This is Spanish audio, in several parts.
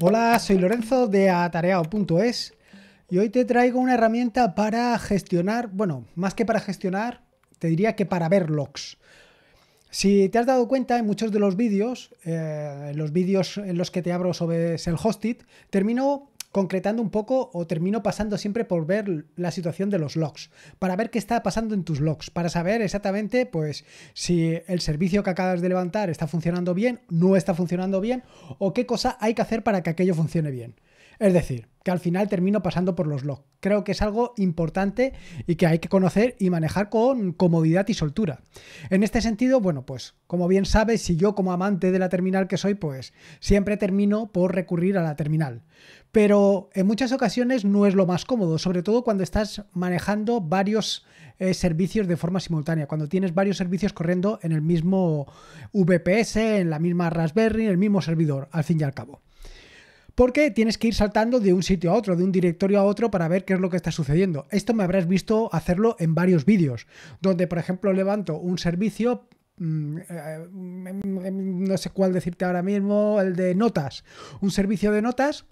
Hola, soy Lorenzo de atareado.es y hoy te traigo una herramienta para gestionar, bueno, más que para gestionar, te diría que para ver logs. Si te has dado cuenta en muchos de los vídeos, eh, en los vídeos en los que te abro sobre el hosted, termino concretando un poco o termino pasando siempre por ver la situación de los logs, para ver qué está pasando en tus logs, para saber exactamente pues si el servicio que acabas de levantar está funcionando bien, no está funcionando bien o qué cosa hay que hacer para que aquello funcione bien. Es decir, que al final termino pasando por los logs. Creo que es algo importante y que hay que conocer y manejar con comodidad y soltura. En este sentido, bueno, pues como bien sabes, si yo como amante de la terminal que soy, pues siempre termino por recurrir a la terminal. Pero en muchas ocasiones no es lo más cómodo, sobre todo cuando estás manejando varios eh, servicios de forma simultánea, cuando tienes varios servicios corriendo en el mismo VPS, en la misma Raspberry, en el mismo servidor, al fin y al cabo porque tienes que ir saltando de un sitio a otro, de un directorio a otro para ver qué es lo que está sucediendo. Esto me habrás visto hacerlo en varios vídeos, donde por ejemplo levanto un servicio mm, eh, mm, no sé cuál decirte ahora mismo, el de notas, un servicio de notas,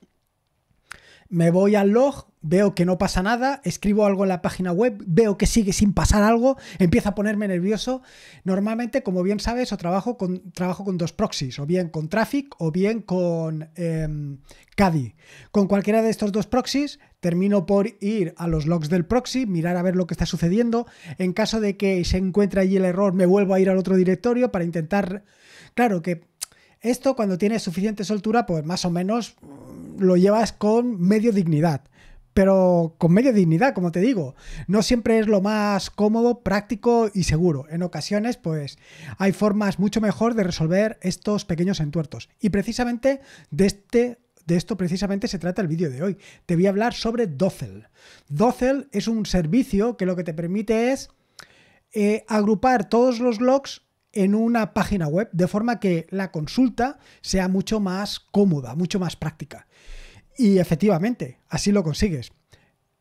me voy al log, veo que no pasa nada, escribo algo en la página web, veo que sigue sin pasar algo, empieza a ponerme nervioso. Normalmente, como bien sabes, o trabajo con, trabajo con dos proxies, o bien con Traffic o bien con eh, Caddy. Con cualquiera de estos dos proxies, termino por ir a los logs del proxy, mirar a ver lo que está sucediendo. En caso de que se encuentre allí el error, me vuelvo a ir al otro directorio para intentar... Claro que esto cuando tienes suficiente soltura, pues más o menos mm, lo llevas con medio dignidad pero con media dignidad, como te digo. No siempre es lo más cómodo, práctico y seguro. En ocasiones, pues hay formas mucho mejor de resolver estos pequeños entuertos. Y precisamente de este de esto precisamente se trata el vídeo de hoy. Te voy a hablar sobre Dozel. Dozel es un servicio que lo que te permite es eh, agrupar todos los logs en una página web de forma que la consulta sea mucho más cómoda, mucho más práctica. Y efectivamente, así lo consigues.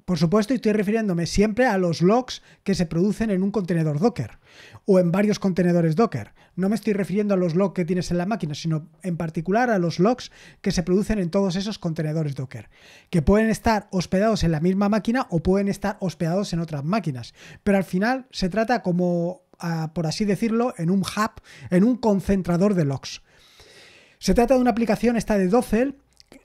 Por supuesto, estoy refiriéndome siempre a los logs que se producen en un contenedor Docker o en varios contenedores Docker. No me estoy refiriendo a los logs que tienes en la máquina, sino en particular a los logs que se producen en todos esos contenedores Docker, que pueden estar hospedados en la misma máquina o pueden estar hospedados en otras máquinas. Pero al final se trata como, ah, por así decirlo, en un hub, en un concentrador de logs. Se trata de una aplicación esta de Docker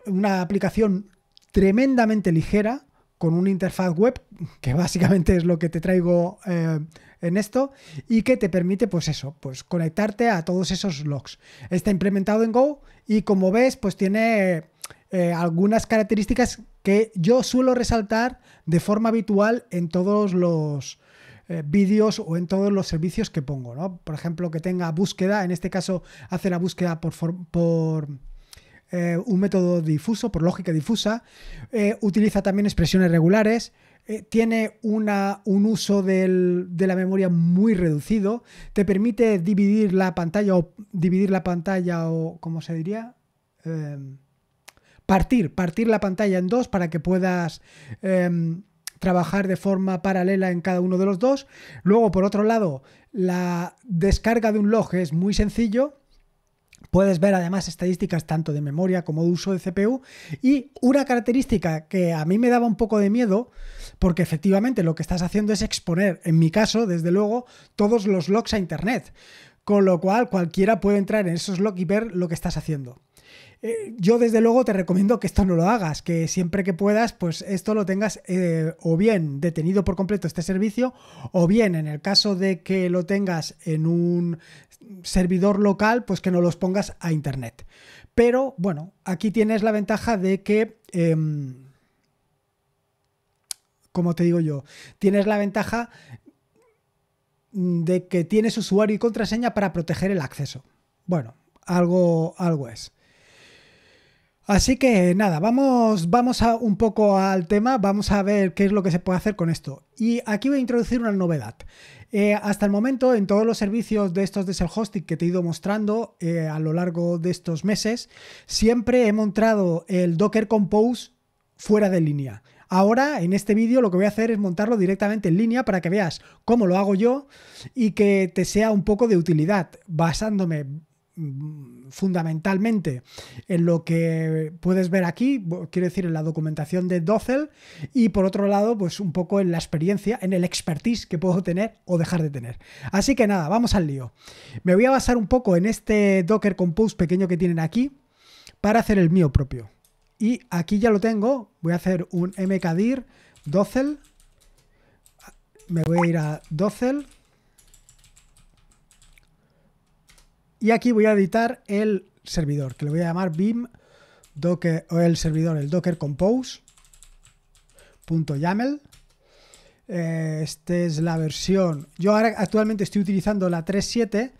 una aplicación tremendamente ligera, con una interfaz web, que básicamente es lo que te traigo eh, en esto, y que te permite, pues eso, pues conectarte a todos esos logs. Está implementado en Go y como ves, pues tiene eh, algunas características que yo suelo resaltar de forma habitual en todos los, eh, vídeos o en todos los servicios que pongo, ¿no? Por ejemplo, que tenga búsqueda, en este caso hace la búsqueda por, por, eh, un método difuso, por lógica difusa, eh, utiliza también expresiones regulares, eh, tiene un uso de la memoria muy reducido, te permite dividir la pantalla o dividir la pantalla o, ¿cómo se diría? Em, partir, partir la pantalla en dos para que puedas em, trabajar de forma paralela en cada uno de los dos. Luego, por otro lado, la descarga de un log es muy sencillo. Puedes ver además estadísticas tanto de memoria como de uso de CPU y una característica que a mí me daba un poco de miedo, porque efectivamente lo que estás haciendo es exponer, en mi caso, desde luego, todos los logs a Internet, con lo cual cualquiera puede entrar en esos logs y ver lo que estás haciendo. Eh, yo desde luego te recomiendo que esto no lo hagas, que siempre que puedas, pues esto lo tengas eh, o bien detenido por completo este servicio, o bien en el caso de que lo tengas en un servidor local, pues que no los pongas a internet. Pero bueno, aquí tienes la ventaja de que, em, como te digo yo, tienes la ventaja de que tienes usuario y contraseña para proteger el acceso. Bueno, algo, algo es. Así que nada, vamos, vamos a un poco al tema, vamos a ver qué es lo que se puede hacer con esto. Y aquí voy a introducir una novedad. Eh, hasta el momento, en todos los servicios de estos de self que te he ido mostrando eh, a lo largo de estos meses, siempre he montado el Docker Compose fuera de línea. Ahora, en este vídeo, lo que voy a hacer es montarlo directamente en línea para que veas cómo lo hago yo y que te sea un poco de utilidad, basándome mm, fundamentalmente en lo que puedes ver aquí, quiero decir, en la documentación de Dozel, y por otro lado, pues un poco en la experiencia, en el expertise que puedo tener o dejar de tener. Así que nada, vamos al lío. Me voy a basar un poco en este Docker Compose pequeño que tienen aquí para hacer el mío propio. Y aquí ya lo tengo, voy a hacer un mkdir dozel, me voy a ir a dozel, Y aquí voy a editar el servidor, que le voy a llamar BIM Docker, o el servidor, el Docker Compose.yaml. Esta eh, este es la versión. Yo ahora actualmente estoy utilizando la 3.7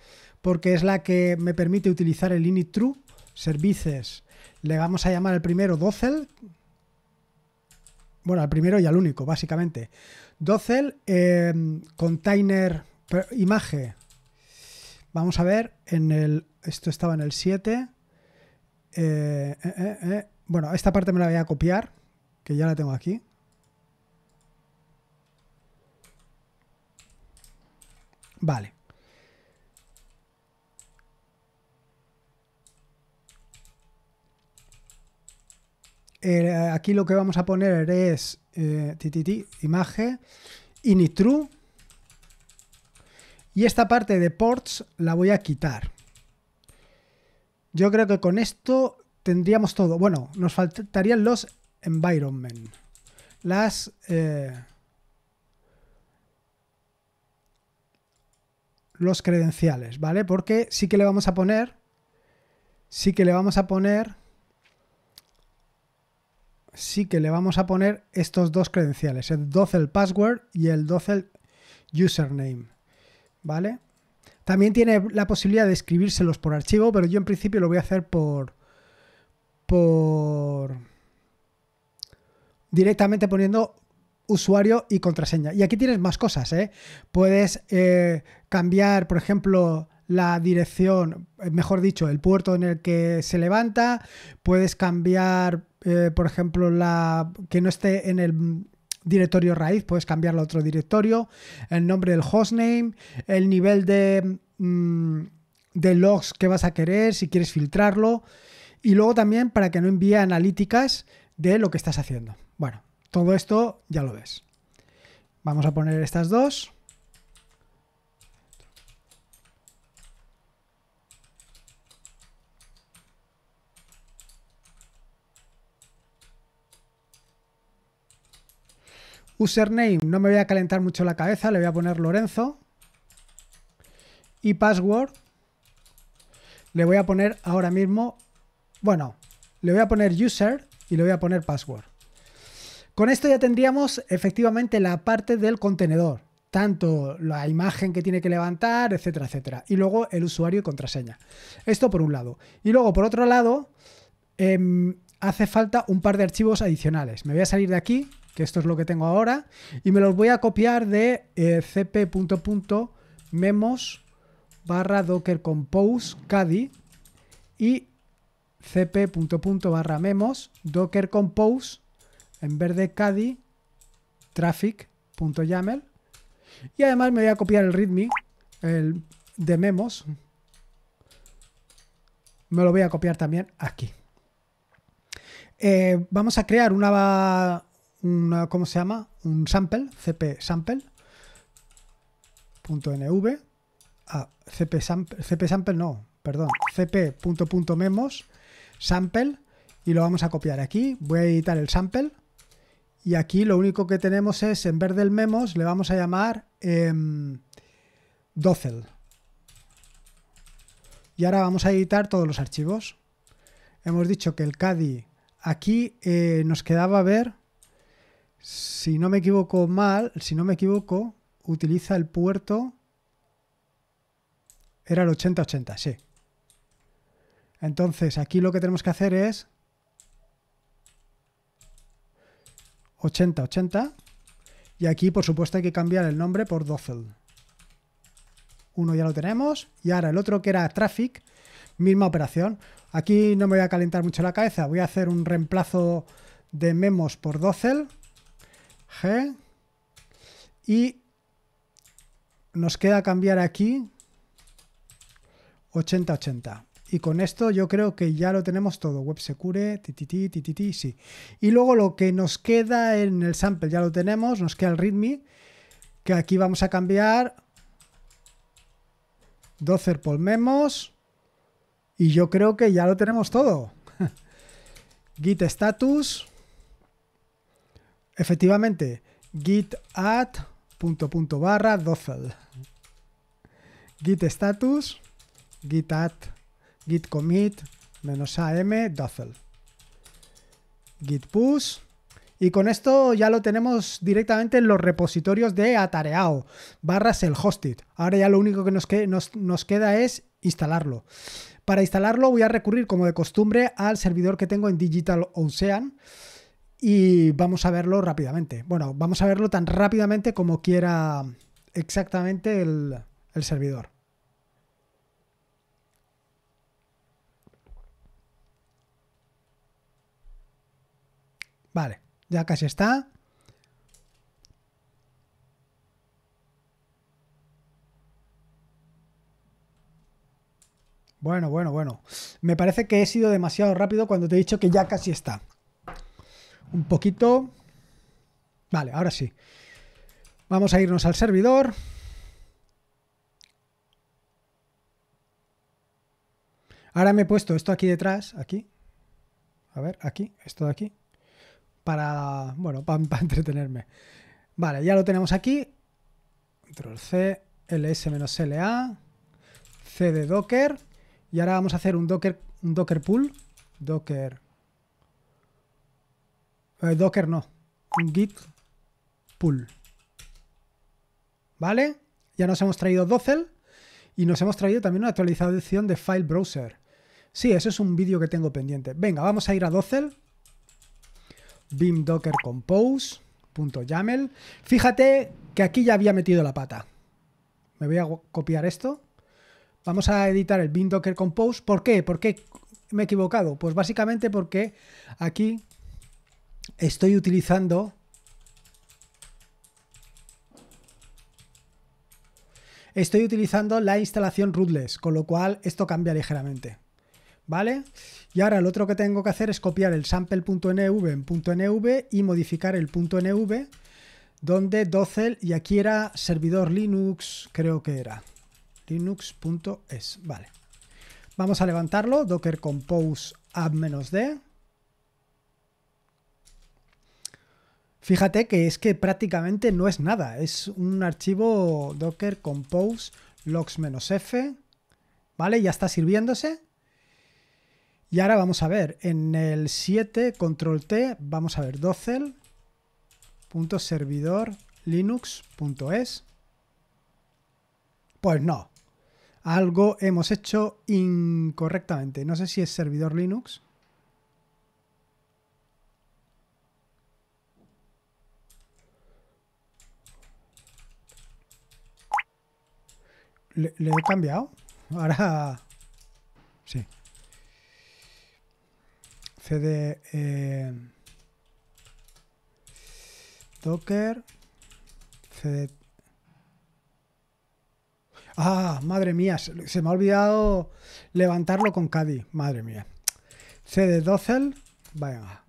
porque es la que me permite utilizar el init true services. Le vamos a llamar el primero Docel. Bueno, al primero y al único, básicamente. Docel, eh, container, imagen. Vamos a ver en el. Esto estaba en el 7. Eh, eh, eh, bueno, esta parte me la voy a copiar, que ya la tengo aquí. Vale. aquí lo que vamos a poner es ti, imagen, init true y esta parte de ports la voy a quitar. Yo creo que con esto tendríamos todo. Bueno, nos faltarían los environment. Las... Eh, los credenciales, ¿vale? Porque sí que le vamos a poner... Sí que le vamos a poner... Sí que le vamos a poner estos dos credenciales. El 12 el password y el 12 el username. ¿vale? También tiene la posibilidad de escribírselos por archivo, pero yo en principio lo voy a hacer por. por. directamente poniendo usuario y contraseña. Y aquí tienes más cosas, ¿eh? Puedes eh, cambiar, por ejemplo, la dirección, eh, mejor dicho, el puerto en el que se levanta. Puedes cambiar, eh, por ejemplo, la que no esté en el directorio raíz, puedes cambiarlo a otro directorio, el nombre del hostname, el nivel de, mm, de logs que vas a querer, si quieres filtrarlo, y luego también para que no envíe analíticas de lo que estás haciendo. Bueno, todo esto ya lo ves. Vamos a poner estas dos. Username, no me voy a calentar mucho la cabeza, le voy a poner Lorenzo. Y password, le voy a poner ahora mismo, bueno, le voy a poner user y le voy a poner password. Con esto ya tendríamos efectivamente la parte del contenedor, tanto la imagen que tiene que levantar, etcétera, etcétera, y luego el usuario y contraseña. Esto por un lado. Y luego por otro lado, em, hace falta un par de archivos adicionales. Me voy a salir de aquí que esto es lo que tengo ahora, y me los voy a copiar de eh, cp.memos barra docker compose y cp. docker compose en vez de traffic.yaml y además me voy a copiar el readme el de memos me lo voy a copiar también aquí eh, vamos a crear una ¿cómo se llama? Un sample, cp sample .nv ah, cp sample, cp sample no, perdón, cp memos sample y lo vamos a copiar aquí. Voy a editar el sample y aquí lo único que tenemos es, en vez del memos, le vamos a llamar eh, em, docel. Y ahora vamos a editar todos los archivos. Hemos dicho que el CADI aquí eh, nos quedaba ver si no me equivoco mal, si no me equivoco, utiliza el puerto. Era el 8080, sí. Entonces, aquí lo que tenemos que hacer es 8080. Y aquí, por supuesto, hay que cambiar el nombre por 12. Uno ya lo tenemos. Y ahora el otro que era Traffic, misma operación. Aquí no me voy a calentar mucho la cabeza. Voy a hacer un reemplazo de memos por Dozel G. Y nos queda cambiar aquí 8080. Y con esto yo creo que ya lo tenemos todo. Web Secure, sí. Y luego lo que nos queda en el sample ya lo tenemos. Nos queda el readme. Que aquí vamos a cambiar 12 polmemos, Y yo creo que ya lo tenemos todo. Git status. Efectivamente, git add punto punto barra dozel. Git status, git add, git commit, menos am, dozel. Git push. Y con esto ya lo tenemos directamente en los repositorios de atareao, barras el hosted. Ahora ya lo único que nos, que, nos, nos queda es instalarlo. Para instalarlo voy a recurrir como de costumbre al servidor que tengo en Digital Ocean y vamos a verlo rápidamente. Bueno, vamos a verlo tan rápidamente como quiera exactamente el, el servidor. Vale, ya casi está. Bueno, bueno, bueno. Me parece que he sido demasiado rápido cuando te he dicho que ya casi está un poquito. Vale, ahora sí. Vamos a irnos al servidor. Ahora me he puesto esto aquí detrás, aquí. A ver, aquí, esto de aquí. Para, bueno, para, entretenerme. Vale, ya lo tenemos aquí. Control C, ls-la, c de Docker. Y ahora vamos a hacer un Docker, un Docker pool. Docker eh, Docker no. Git pull. ¿Vale? Ya nos hemos traído Docel y nos hemos traído también una actualización de File Browser. Sí, eso es un vídeo que tengo pendiente. Venga, vamos a ir a Docel. Beam Docker Compose. Fíjate que aquí ya había metido la pata. Me voy a copiar esto. Vamos a editar el Beam Docker Compose. ¿Por qué? ¿Por qué me he equivocado? Pues básicamente porque aquí estoy utilizando estoy utilizando la instalación rootless, con lo cual esto cambia ligeramente. ¿Vale? Y ahora lo otro que tengo que hacer es copiar el sample.nv en .nv y modificar el .nv donde Docel, y aquí era servidor Linux, creo que era. Linux.es, vale. Vamos a levantarlo, docker compose app-d. Fíjate que es que prácticamente no es nada. Es un archivo docker compose logs-f. ¿Vale? Ya está sirviéndose. Y ahora vamos a ver. En el 7, control T, vamos a ver docel.servidorlinux.es. Pues no. Algo hemos hecho incorrectamente. No sé si es servidor Linux. le, he cambiado. Ahora... Sí. CD... Eh, Docker... CD... Ah, madre mía, se, me ha olvidado levantarlo con Cadi. Madre mía. CD Docel. Vaya.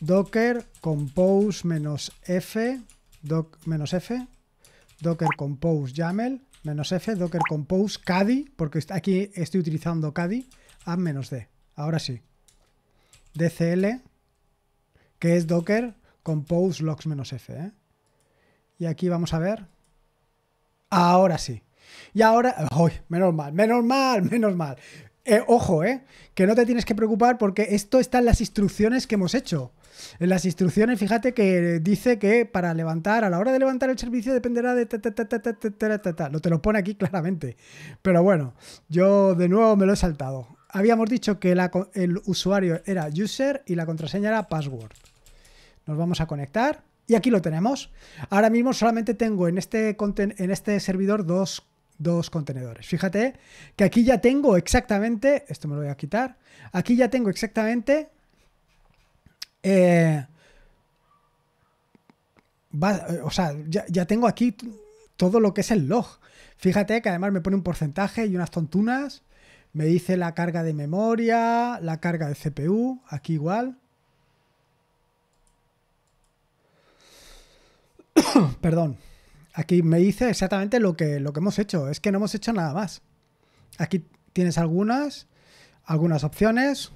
Docker compose menos F. Doc menos F. Docker compose YAML menos F, Docker Compose, cadi porque aquí estoy utilizando cadi, a menos D. Ahora sí. DCL, que es Docker Compose Logs menos F. ¿eh? Y aquí vamos a ver. Ahora sí. Y ahora, ¡ay! Menos mal, menos mal, menos mal. Eh, ojo, eh, que no te tienes que preocupar porque esto está en las instrucciones que hemos hecho. En las instrucciones, fíjate que dice que para levantar, a la hora de levantar el servicio dependerá de... lo te lo pone aquí claramente. Pero bueno, yo de nuevo me lo he saltado. Habíamos dicho que el usuario era user y la contraseña era password. Nos vamos a conectar y aquí lo tenemos. Ahora mismo solamente tengo en este, en este servidor dos dos contenedores. Fíjate que aquí ya tengo exactamente, esto me lo voy a quitar, aquí ya tengo exactamente eh, o sea, ya, ya, tengo aquí todo lo que es el log. Fíjate que además me pone un porcentaje y unas tontunas. Me dice la carga de memoria, la carga de CPU, aquí igual. Perdón. Aquí me dice exactamente lo que, lo que hemos hecho. Es que no hemos hecho nada más. Aquí tienes algunas, algunas opciones.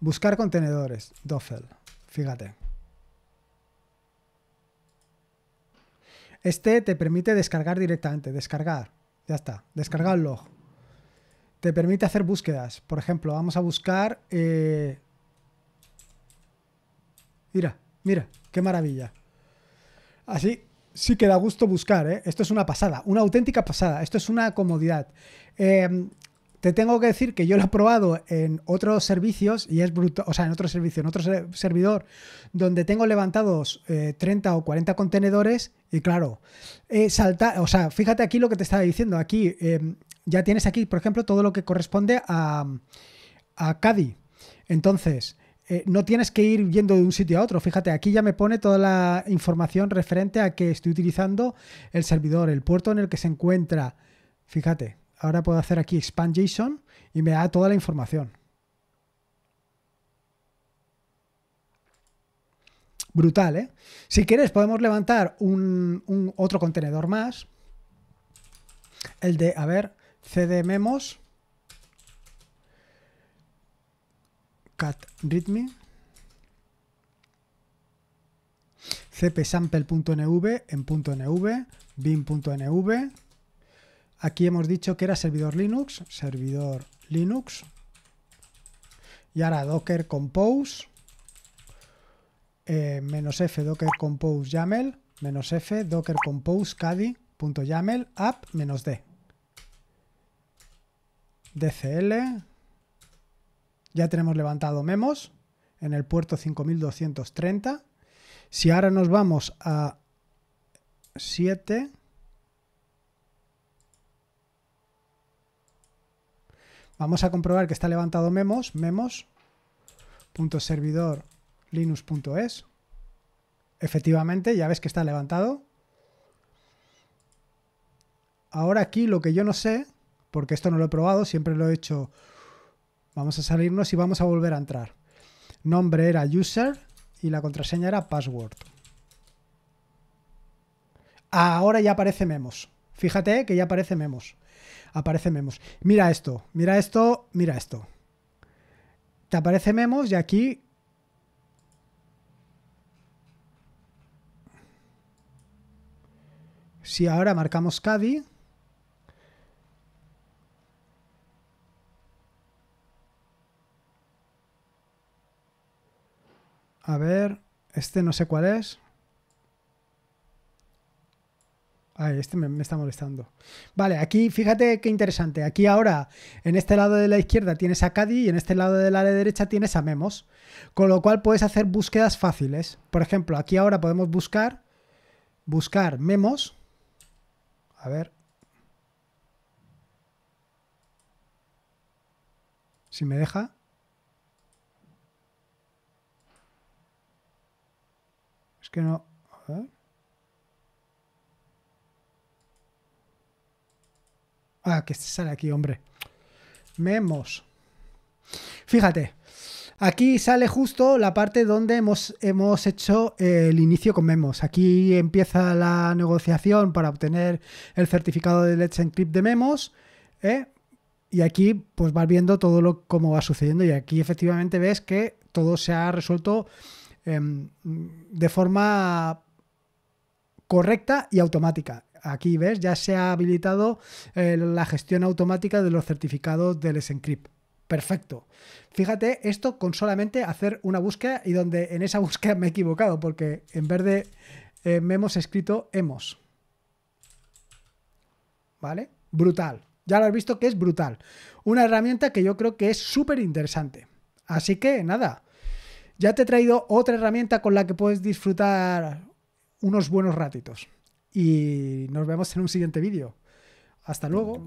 Buscar contenedores, Doffel, fíjate. Este te permite descargar directamente, descargar, ya está, descargar log. Te permite hacer búsquedas. Por ejemplo, vamos a buscar eh, Mira, mira, qué maravilla. Así sí que da gusto buscar, ¿eh? Esto es una pasada, una auténtica pasada. Esto es una comodidad. Em, te tengo que decir que yo lo he probado en otros servicios y es bruto. o sea, en otro servicio, en otro servidor, donde tengo levantados 30 eh, o 40 contenedores y claro, salta, o sea, fíjate aquí lo que te estaba diciendo, aquí em, ya tienes aquí, por ejemplo, todo lo que corresponde a, a Entonces, eh, no tienes que ir yendo de un sitio a otro. Fíjate, aquí ya me pone toda la información referente a que estoy utilizando el servidor, el puerto en el que se encuentra. Fíjate, ahora puedo hacer aquí expand JSON y me da toda la información. Brutal, ¿eh? Si quieres, podemos levantar un, otro contenedor más. El de, a ver, cdmemos cat readme cpsample.nv en .nv, bin.nv. Aquí hemos dicho que era servidor Linux, servidor Linux. Y ahora docker compose, eh, menos f docker compose yaml, menos f docker compose cadi.yaml app menos d. dcl ya tenemos levantado Memos en el puerto 5230. Si ahora nos vamos a 7... Vamos a comprobar que está levantado Memos, memos.servidorlinux.es. Efectivamente, ya ves que está levantado. Ahora aquí lo que yo no sé, porque esto no lo he probado, siempre lo he hecho Vamos a salirnos y vamos a volver a entrar. Nombre era user y la contraseña era password. Ah, ahora ya aparece Memos. Fíjate que ya aparece Memos. Aparece Memos. Mira esto, mira esto, mira esto. Te aparece Memos y aquí... Si ahora marcamos Cadi, A ver, este no sé cuál es. Ay, este me, está molestando. Vale, aquí fíjate qué interesante. Aquí ahora, en este lado de la izquierda tienes a Cadi y en este lado de la derecha tienes a Memos. Con lo cual puedes hacer búsquedas fáciles. Por ejemplo, aquí ahora podemos buscar, buscar Memos. A ver. Si me deja. que no... Ah, que este sale aquí, hombre. Memos. Fíjate, aquí sale justo la parte donde hemos, hemos hecho el inicio con Memos. Aquí empieza la negociación para obtener el certificado de Let's Encrypt de Memos. ¿eh? Y aquí pues vas viendo todo lo cómo va sucediendo. Y aquí efectivamente ves que todo se ha resuelto Em, de forma correcta y automática. Aquí ves, ya se ha habilitado eh, la gestión automática de los certificados del S-Encrypt Perfecto. Fíjate, esto con solamente hacer una búsqueda y donde en esa búsqueda me he equivocado, porque en verde eh, me hemos escrito hemos. ¿Vale? Brutal. Ya lo has visto que es brutal. Una herramienta que yo creo que es súper interesante. Así que nada, ya te he traído otra herramienta con la que puedes disfrutar unos buenos ratitos. Y nos vemos en un siguiente vídeo. Hasta luego.